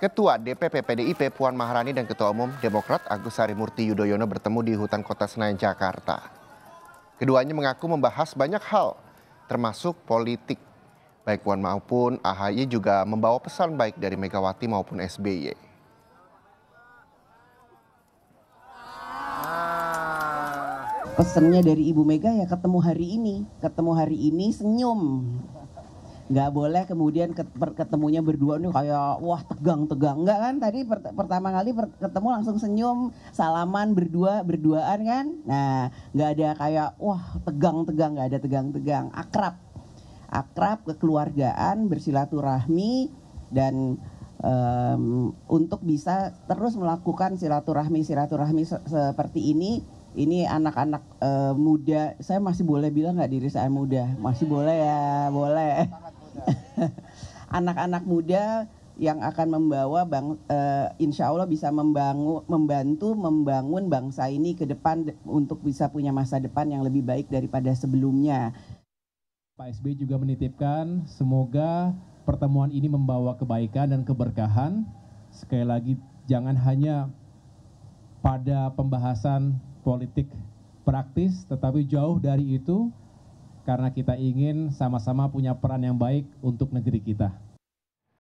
Ketua DPP PDIP Puan Maharani dan Ketua Umum Demokrat Agus Harimurti Yudhoyono bertemu di hutan kota Senayan, Jakarta. Keduanya mengaku membahas banyak hal, termasuk politik. Baik Puan maupun AHY juga membawa pesan baik dari Megawati maupun SBY. Pesannya dari Ibu Mega ya ketemu hari ini, ketemu hari ini senyum, nggak boleh kemudian ketemunya berdua nih kayak wah tegang-tegang nggak kan tadi per pertama kali per ketemu langsung senyum salaman berdua berduaan kan nah nggak ada kayak wah tegang-tegang nggak ada tegang-tegang akrab akrab kekeluargaan bersilaturahmi dan um, untuk bisa terus melakukan silaturahmi silaturahmi se seperti ini ini anak-anak uh, muda saya masih boleh bilang nggak diri saya muda masih boleh ya boleh anak anak muda yang akan membawa bang, uh, insya Allah bisa membangun, membantu membangun bangsa ini ke depan untuk bisa punya masa depan yang lebih baik daripada sebelumnya. Pak SB juga menitipkan semoga pertemuan ini membawa kebaikan dan keberkahan. Sekali lagi jangan hanya pada pembahasan politik praktis, tetapi jauh dari itu karena kita ingin sama-sama punya peran yang baik untuk negeri kita.